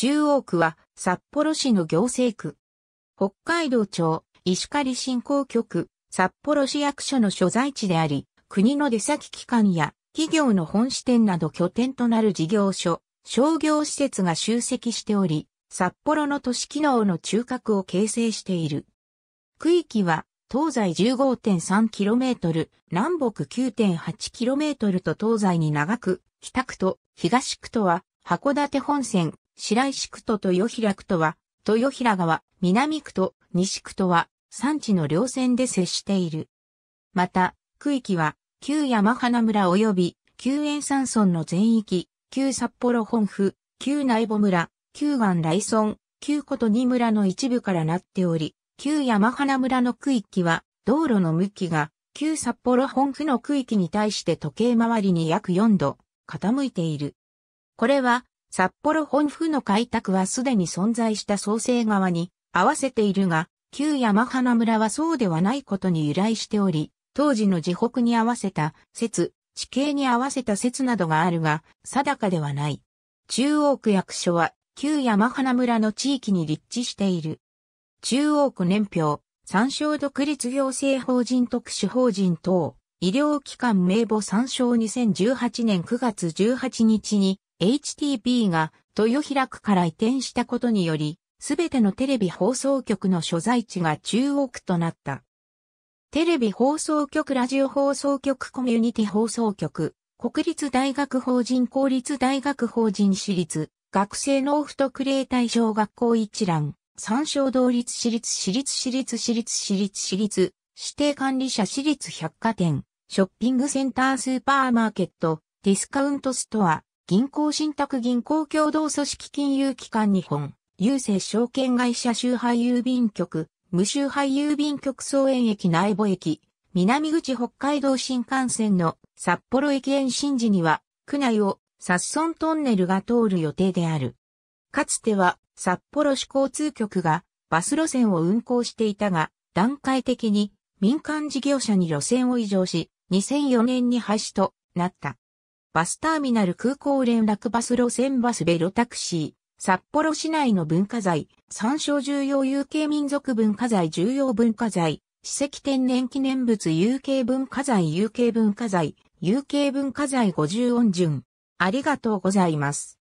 中央区は札幌市の行政区。北海道庁、石狩振興局、札幌市役所の所在地であり、国の出先機関や企業の本支店など拠点となる事業所、商業施設が集積しており、札幌の都市機能の中核を形成している。区域は東西 15.3km、南北 9.8km と東西に長く、北区と東区とは函館本線、白石区と豊平区とは、豊平川、南区と西区とは、山地の両線で接している。また、区域は、旧山花村及び、旧沿山村の全域、旧札幌本府、旧内母村、旧岩来村、旧琴二村の一部からなっており、旧山花村の区域は、道路の向きが、旧札幌本府の区域に対して時計回りに約4度、傾いている。これは、札幌本府の開拓はすでに存在した創生側に合わせているが、旧山花村はそうではないことに由来しており、当時の地北に合わせた説、地形に合わせた説などがあるが、定かではない。中央区役所は、旧山花村の地域に立地している。中央区年表、参照独立行政法人特殊法人等、医療機関名簿参照2018年9月18日に、HTP が豊平区から移転したことにより、すべてのテレビ放送局の所在地が中央区となった。テレビ放送局、ラジオ放送局、コミュニティ放送局、国立大学法人、公立大学法人、私立、学生納付特例対象学校一覧、参照同立私立、私立、私立、私立、私立、私立、指定管理者、私立百貨店、ショッピングセンター、スーパーマーケット、ディスカウントストア、銀行信託銀行共同組織金融機関日本、郵政証券会社周配郵便局、無周配郵便局総園駅内部駅、南口北海道新幹線の札幌駅延伸時には、区内をサッソントンネルが通る予定である。かつては札幌市交通局がバス路線を運行していたが、段階的に民間事業者に路線を移譲し、2004年に廃止となった。バスターミナル空港連絡バス路線バスベロタクシー、札幌市内の文化財、参照重要有形民族文化財重要文化財、史跡天然記念物有形文化財有形文化財、有形文化財五十音順。ありがとうございます。